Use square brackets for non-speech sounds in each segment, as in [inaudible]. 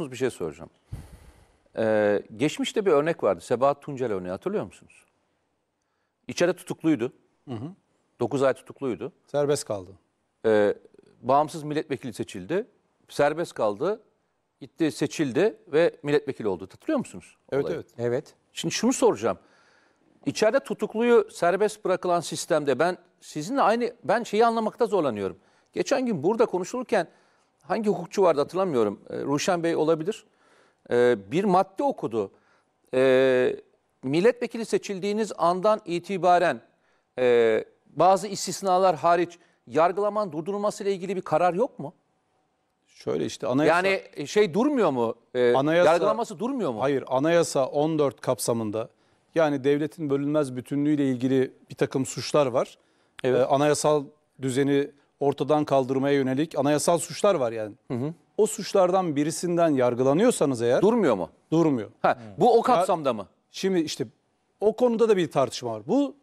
musunuz bir şey soracağım. Ee, geçmişte bir örnek vardı. Sebahat Tuncel örneği hatırlıyor musunuz? İçeride tutukluydu. Hı hı. 9 ay tutukluydu. Serbest kaldı. Ee, bağımsız milletvekili seçildi. Serbest kaldı. Gitti seçildi ve milletvekili oldu. Hatırlıyor musunuz? Evet olayı? evet. Evet. Şimdi şunu soracağım. İçeride tutukluyu serbest bırakılan sistemde ben sizinle aynı ben şeyi anlamakta zorlanıyorum. Geçen gün burada konuşulurken hangi hukukçu vardı hatırlamıyorum. E, Ruşen Bey olabilir. Ee, bir madde okudu. Ee, milletvekili seçildiğiniz andan itibaren e, bazı istisnalar hariç yargılaman durdurulması ile ilgili bir karar yok mu? Şöyle işte anayasa... Yani e, şey durmuyor mu? anayasa, yargılaması durmuyor mu? Hayır anayasa 14 kapsamında yani devletin bölünmez bütünlüğü ile ilgili bir takım suçlar var. Evet. anayasal düzeni ortadan kaldırmaya yönelik anayasal suçlar var yani. Hı hı. O suçlardan birisinden yargılanıyorsanız eğer... Durmuyor mu? Durmuyor. Ha, bu o kapsamda mı? Şimdi işte o konuda da bir tartışma var. Bu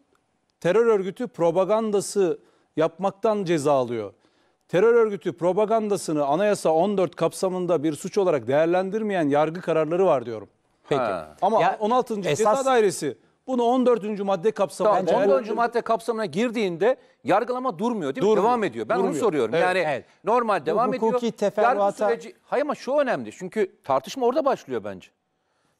terör örgütü propagandası yapmaktan ceza alıyor. Terör örgütü propagandasını anayasa 14 kapsamında bir suç olarak değerlendirmeyen yargı kararları var diyorum. Peki. Ha. Ama Ya 16. Ceza esas- Dairesi bunu 14. madde kapsamına Tamam, eğer- madde kapsamına girdiğinde yargılama durmuyor değil mi? Devam ediyor. Ben onu soruyorum. Evet, yani evet. normal devam hukuki ediyor. Yargı teferruata- süreci... Hayır ama şu önemli. Çünkü tartışma orada başlıyor bence.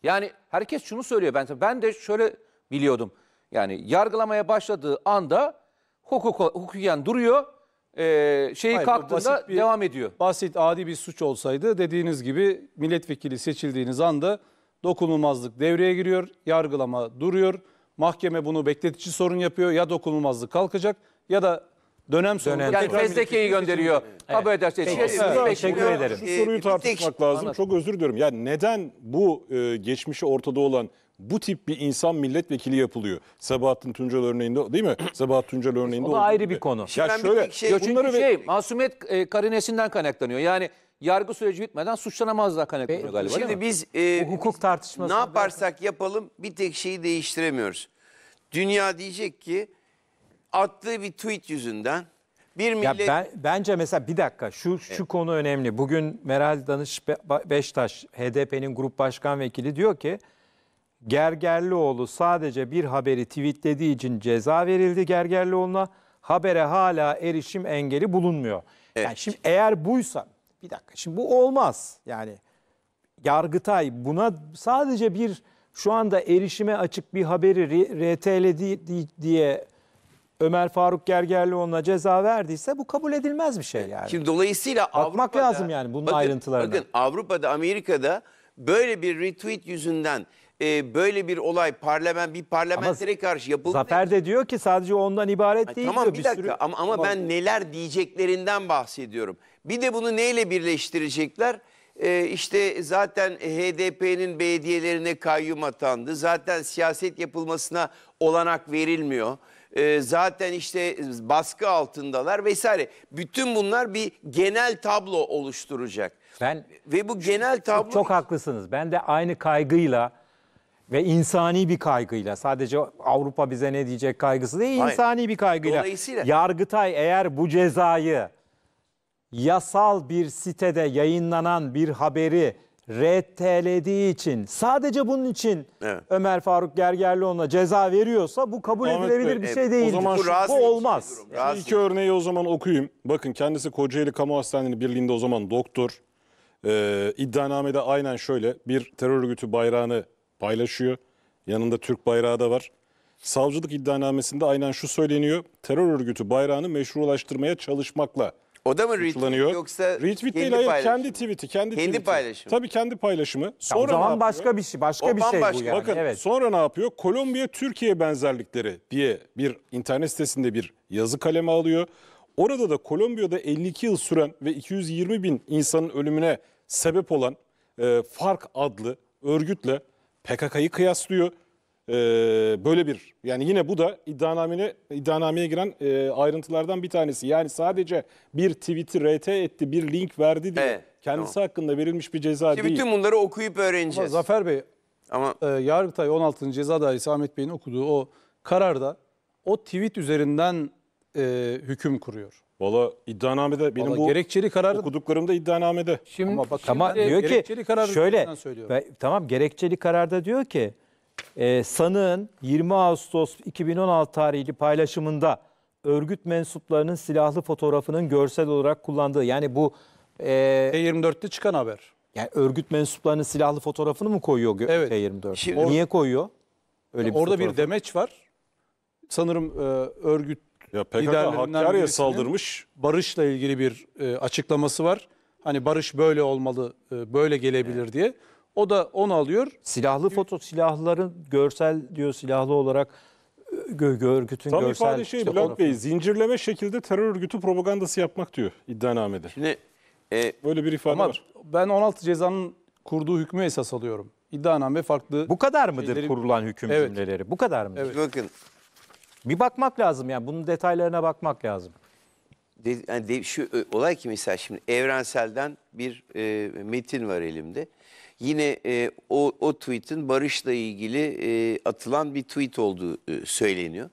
Yani herkes şunu söylüyor. Ben ben de şöyle biliyordum. Yani yargılamaya başladığı anda hukuk hukuken duruyor. Ee, şeyi Hayır, kalktığında bir- devam ediyor. Basit adi bir suç olsaydı dediğiniz gibi milletvekili seçildiğiniz anda dokunulmazlık devreye giriyor, yargılama duruyor. Mahkeme bunu bekletici sorun yapıyor. Ya dokunulmazlık kalkacak ya da dönem sonu. yani fezlekeyi gönderiyor. Evet. Kabul ederse. Peki, evet. Teşekkür, teşekkür ederim. Şu soruyu tartışmak lazım. Çok özür diliyorum. Yani neden bu e, geçmişi ortada olan bu tip bir insan milletvekili yapılıyor. Sabahattin Tuncal örneğinde değil mi? [clears throat] Sabahattin Tuncal örneğinde O da ayrı bir konu. Ya Ben şöyle şey- ya çünkü bunları ve- şey masumiyet e, karinesinden kaynaklanıyor. Yani yargı süreci bitmeden suçlanamazlar kaynaklanıyor galiba Şimdi biz e, hukuk tartışması. ne yaparsak yapalım bir tek şeyi değiştiremiyoruz. Dünya diyecek ki attığı bir tweet yüzünden bir Ya millet ben, bence mesela bir dakika şu şu konu önemli. Bugün Meral Danış Be- Beştaş HDP'nin grup başkan vekili diyor ki Gergerlioğlu sadece bir haberi tweetlediği için ceza verildi Gergerlioğlu'na. Habere hala erişim engeli bulunmuyor. Evet. Yani şimdi eğer buysa bir dakika şimdi bu olmaz. Yani Yargıtay buna sadece bir şu anda erişime açık bir haberi RT'ledi diye Ömer Faruk Gergerlioğlu'na ceza verdiyse bu kabul edilmez bir şey yani. Şimdi dolayısıyla Bakmak lazım yani bunun bakın, ayrıntılarına. Bakın Avrupa'da, Amerika'da böyle bir retweet yüzünden e, böyle bir olay parlament bir parlamentere ama karşı yapıldı. Zafer de diyor ki sadece ondan ibaret değil. Tamam diyor. bir, bir dakika sürü... ama, ama tamam. ben neler diyeceklerinden bahsediyorum. Bir de bunu neyle birleştirecekler? Ee, işte zaten HDP'nin belediyelerine kayyum atandı. Zaten siyaset yapılmasına olanak verilmiyor e, zaten işte baskı altındalar vesaire. Bütün bunlar bir genel tablo oluşturacak. Ben ve bu genel tablo çok haklısınız. Ben de aynı kaygıyla ve insani bir kaygıyla sadece Avrupa bize ne diyecek kaygısı değil Hayır. insani bir kaygıyla. Dolayısıyla Yargıtay eğer bu cezayı yasal bir sitede yayınlanan bir haberi RT'lediği için sadece bunun için Evet. Ömer Faruk Gergerlioğlu'na ceza veriyorsa bu kabul Ahmet edilebilir Bey, bir şey değil. zaman Bu, bu olmaz. edici İki örneği o zaman okuyayım. Bakın kendisi Kocaeli Kamu Hastanesi Birliği'nde o zaman doktor. Ee, iddianamede aynen şöyle bir terör örgütü bayrağını paylaşıyor. Yanında Türk bayrağı da var. Savcılık iddianamesinde aynen şu söyleniyor. Terör örgütü bayrağını meşrulaştırmaya çalışmakla o da mı retweet Suçlanıyor. yoksa Retweet kendi değil hayır paylaşımı? kendi tweet'i kendi, Kendi tweet'i. paylaşımı. Tabii kendi paylaşımı. Sonra o zaman yapıyor? başka bir şey, başka O bir şey bu yani. Bakın evet. sonra ne yapıyor? Kolombiya Türkiye benzerlikleri diye bir internet sitesinde bir yazı kaleme alıyor. Orada da Kolombiya'da 52 yıl süren ve 220 bin insanın ölümüne sebep olan e, FARC adlı örgütle PKK'yı kıyaslıyor. Ee, böyle bir yani yine bu da iddianameye, iddianameye giren e, ayrıntılardan bir tanesi. Yani sadece bir tweet'i RT etti, bir link verdi diye Evet, kendisi hakkında verilmiş bir ceza Ki değil. bütün bunları okuyup Ama öğreneceğiz. Zafer Bey, Ama e, Yargıtay 16. Ceza Dairesi Ahmet Bey'in okuduğu o kararda o tweet üzerinden e, hüküm kuruyor. Valla iddianamede benim Vallahi bu gerekçeli kararı okuduklarımda iddianamede. Şimdi, Ama bakın, Tamam diyor ki şöyle ve- tamam gerekçeli kararda diyor ki e, ee, sanığın 20 Ağustos 2016 tarihli paylaşımında örgüt mensuplarının silahlı fotoğrafının görsel olarak kullandığı yani bu e, T24'te çıkan haber. yani örgüt mensuplarının silahlı fotoğrafını mı koyuyor Evet. T24? Niye koyuyor? Öyle orada bir fotoğrafı? demeç var. Sanırım e, örgüt Ya PKK liderlerinden Hakkari'ye saldırmış. barışla ilgili bir e, açıklaması var. Hani barış böyle olmalı, e, böyle gelebilir diye. O da onu alıyor. Silahlı foto, silahların görsel diyor silahlı olarak e, gö, gö, örgütün Tam görsel... Tam ifade şey işte Bülent Bey, zincirleme şekilde terör örgütü propagandası yapmak diyor iddianamede. Şimdi, e, Böyle bir ifade ama var. Ben 16 cezanın kurduğu hükmü esas alıyorum. İddianame farklı... Bu kadar mıdır şeyleri... kurulan hüküm evet. cümleleri? Bu kadar mıdır? Evet. Bakın. Bir bakmak lazım yani bunun detaylarına bakmak lazım. De, yani de, şu e, olay ki mesela şimdi evrenselden bir e, metin var elimde. Yine e, o, o tweet'in barışla ilgili e, atılan bir tweet olduğu e, söyleniyor.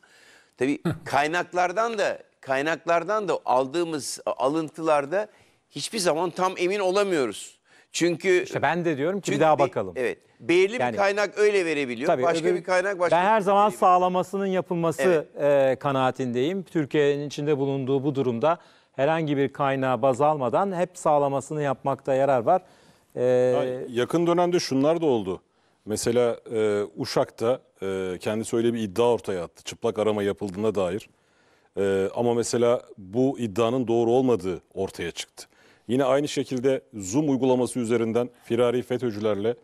Tabii kaynaklardan da kaynaklardan da aldığımız alıntılarda hiçbir zaman tam emin olamıyoruz. Çünkü işte ben de diyorum ki bir daha bakalım. Be, evet. Belirli yani, bir kaynak öyle verebiliyor. Tabii, başka öbür, bir kaynak başka. Ben her zaman sağlamasının yapılması evet. e, kanaatindeyim. Türkiye'nin içinde bulunduğu bu durumda herhangi bir kaynağa baz almadan hep sağlamasını yapmakta yarar var. Ee, Yakın dönemde şunlar da oldu. Mesela e, Uşak'ta e, kendisi öyle bir iddia ortaya attı. Çıplak arama yapıldığına dair. E, ama mesela bu iddianın doğru olmadığı ortaya çıktı. Yine aynı şekilde Zoom uygulaması üzerinden firari FETÖ'cülerle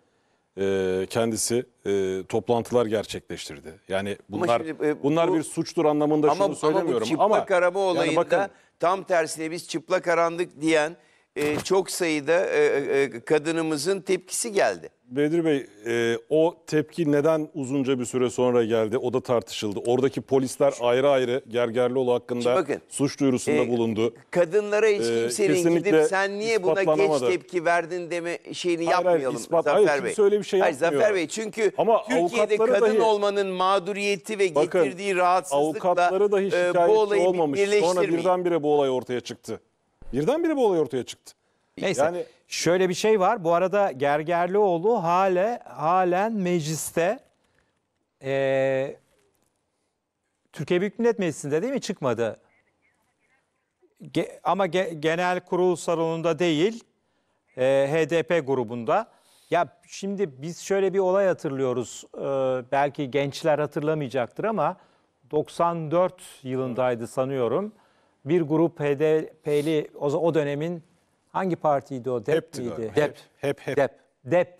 e, kendisi e, toplantılar gerçekleştirdi. Yani bunlar şimdi, e, bunlar bu- bir suçtur anlamında şunu söylemiyorum ama bu çıplak arama olayında yani bakın, tam tersine biz çıplak arandık diyen e, çok sayıda e, e, e, kadınımızın tepkisi geldi. Bedir Bey, e, o tepki neden uzunca bir süre sonra geldi? O da tartışıldı. Oradaki polisler ayrı ayrı Gergerlioğlu hakkında bakın, suç duyurusunda e, bulundu. Kadınlara hiç e, kimsenin e, gidip sen niye buna geç tepki verdin deme şeyini hayır, yapmayalım hayır, ispat, Zafer hayır, Bey. Kimse öyle bir şey yapmıyor. Hayır, Zafer Bey çünkü Ama Türkiye'de kadın dahi, olmanın mağduriyeti ve bakın, getirdiği rahatsızlıkla avukatları dahi e, bu olayı olmamış. Sonra birdenbire bu olay ortaya çıktı. Birdenbire bu olay ortaya çıktı. Neyse yani, şöyle bir şey var. Bu arada Gergerlioğlu hale halen mecliste e, Türkiye Büyük Millet Meclisi'nde değil mi çıkmadı? Ge, ama ge, genel kurul salonunda değil e, HDP grubunda. Ya şimdi biz şöyle bir olay hatırlıyoruz. E, belki gençler hatırlamayacaktır ama 94 yılındaydı sanıyorum bir grup HDP'li o, o dönemin hangi partiydi o? DEP Hepti miydi? DEP. Hep hep. DEP. DEP.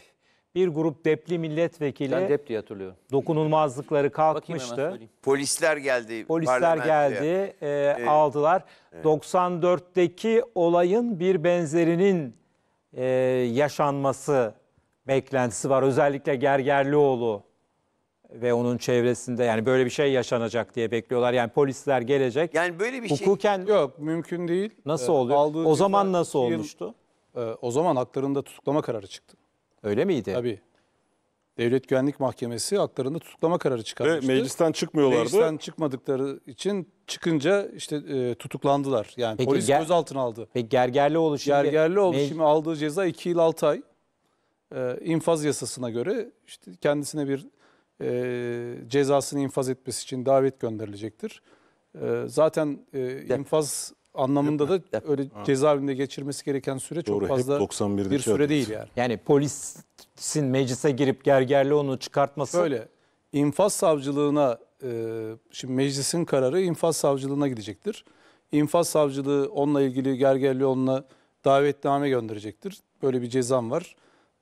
Bir grup DEP'li milletvekili Ben dep diye hatırlıyorum. dokunulmazlıkları kalkmıştı. Polisler geldi. Polisler geldi, e, aldılar. 94'teki olayın bir benzerinin e, yaşanması beklentisi var. Özellikle Gergerlioğlu ve onun çevresinde yani böyle bir şey yaşanacak diye bekliyorlar. Yani polisler gelecek. Yani böyle bir şey- Hukuken Yok mümkün değil. nasıl ee, oluyor? aldığı o zaman nasıl bir yıl- olmuştu? Ee, o zaman haklarında tutuklama kararı çıktı. Öyle miydi? Tabii. Devlet Güvenlik Mahkemesi haklarında tutuklama kararı Ve çıkarmıştı. meclisten çıkmıyorlardı. Meclisten çıkmadıkları için çıkınca işte e, tutuklandılar. Yani Peki polis gözaltına aldı. Peki Gergerlioğlu şimdi... Gergerlioğlu Me- şimdi aldığı ceza 2 yıl 6 ay. Ee, infaz yasasına göre işte kendisine bir e, cezasını infaz etmesi için davet gönderilecektir. E, zaten e, infaz anlamında da öyle cezaevinde geçirmesi gereken süre Doğru, çok fazla hep bir süre değil yani. Yani polisin meclise girip gergerli onu çıkartması Böyle infaz savcılığına e, şimdi meclisin kararı infaz savcılığına gidecektir. İnfaz savcılığı onunla ilgili gergerli onunla davetname gönderecektir. Böyle bir cezam var.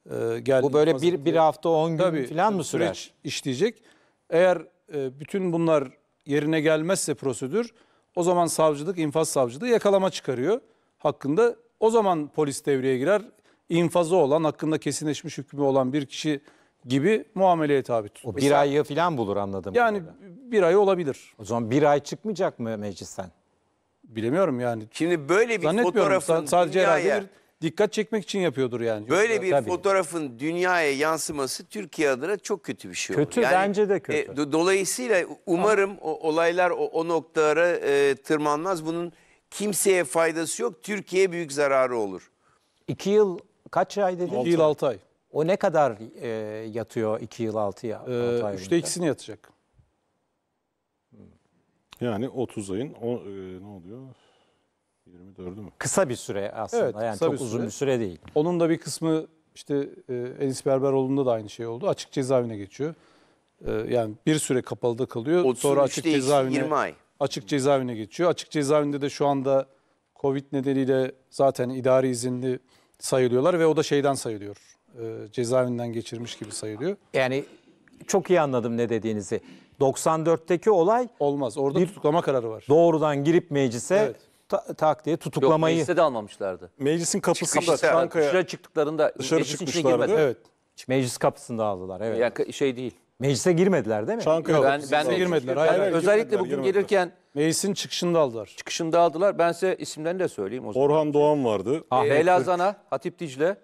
E, geldi. Bu böyle bir, bir hafta on gün Tabii, falan mı sürer? Süreç işleyecek. Eğer e, bütün bunlar yerine gelmezse prosedür o zaman savcılık infaz savcılığı yakalama çıkarıyor hakkında. O zaman polis devreye girer. İnfazı olan hakkında kesinleşmiş hükmü olan bir kişi gibi muameleye tabi tutulur. O bir Mesela, ayı falan bulur anladım. Yani kadarıyla. bir ay olabilir. O zaman bir ay çıkmayacak mı meclisten? Bilemiyorum yani. Şimdi böyle bir Zannetmiyorum. fotoğrafın sadece dünyaya... herhalde bir dikkat çekmek için yapıyordur yani. Böyle bir tabii. fotoğrafın dünyaya yansıması Türkiye adına çok kötü bir şey olur. Kötü yani, bence de kötü. E, do dolayısıyla umarım o, olaylar o, o noktalara e, tırmanmaz. Bunun kimseye faydası yok. Türkiye'ye büyük zararı olur. İki yıl kaç ay dedin? İki yıl altı ay. O ne kadar e, yatıyor iki yıl altıya? Ee, altı ay üçte ikisini yatacak. Yani 30 ayın o, e, ne oluyor? 24'ü mü? Kısa bir süre aslında. Evet, yani çok bir uzun bir süre değil. Onun da bir kısmı işte e, Enis Berberoğlu'nda da aynı şey oldu. Açık cezaevine geçiyor. E, yani bir süre kapalıda kalıyor. 33 Sonra açık değil, cezaevine 20 ay. Açık cezaevine geçiyor. Açık cezaevinde de şu anda Covid nedeniyle zaten idari izinli sayılıyorlar ve o da şeyden sayılıyor. E, cezaevinden geçirmiş gibi sayılıyor. Yani çok iyi anladım ne dediğinizi. 94'teki olay olmaz. Orada bir tutuklama kararı var. Doğrudan girip meclise evet tak diye tutuklamayı... Yok mecliste de almamışlardı. Meclisin kapısında Çıkışta, Dışarı çıktıklarında dışarı meclisin içine girmedi. Evet. Meclis kapısında aldılar evet. Yani şey değil. Meclise girmediler değil mi? Çankaya Yok, ben, ben de girmediler. Hayır, hayır, özellikle girmediler, bugün girmediler. gelirken Meclisin çıkışında aldılar. Çıkışında aldılar. Ben size isimlerini de söyleyeyim o zaman. Orhan Doğan vardı. Ah, Leyla Zana, Hatip Dicle,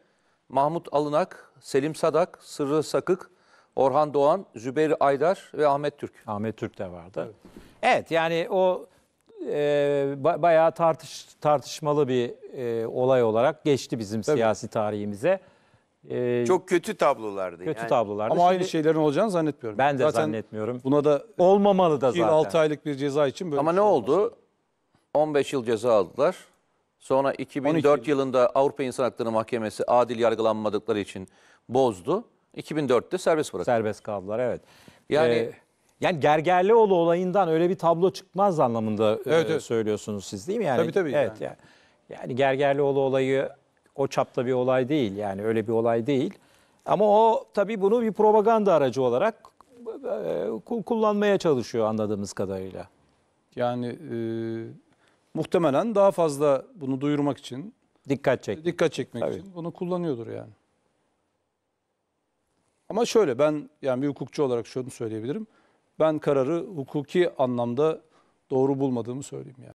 Mahmut Alınak, Selim Sadak, Sırrı Sakık, Orhan Doğan, Zübeyir Aydar ve Ahmet Türk. Ahmet Türk de vardı. Evet, evet yani o e, bayağı tartış tartışmalı bir e, olay olarak geçti bizim Tabii. siyasi tarihimize. E, Çok kötü tablolardı. Kötü yani. tablolardı. Ama Şimdi, aynı şeylerin olacağını zannetmiyorum. Ben de zaten zannetmiyorum. Buna da olmamalı da zaten. 6 aylık bir ceza için böyle. Ama ne şey oldu? Olmasın. 15 yıl ceza aldılar. Sonra 2004 yılında Avrupa İnsan Hakları Mahkemesi adil yargılanmadıkları için bozdu. 2004'te serbest bırakıldı. Serbest kaldılar evet. Yani ee, yani Gergerlioğlu olayından öyle bir tablo çıkmaz anlamında e, evet, evet. söylüyorsunuz siz değil mi? Yani, tabii tabii. Evet, yani. yani. Gergerlioğlu olayı o çapta bir olay değil yani öyle bir olay değil. Ama o tabii bunu bir propaganda aracı olarak e, kullanmaya çalışıyor anladığımız kadarıyla. Yani e, muhtemelen daha fazla bunu duyurmak için dikkat çekmek, dikkat çekmek tabii. için bunu kullanıyordur yani. Ama şöyle ben yani bir hukukçu olarak şunu söyleyebilirim ben kararı hukuki anlamda doğru bulmadığımı söyleyeyim yani.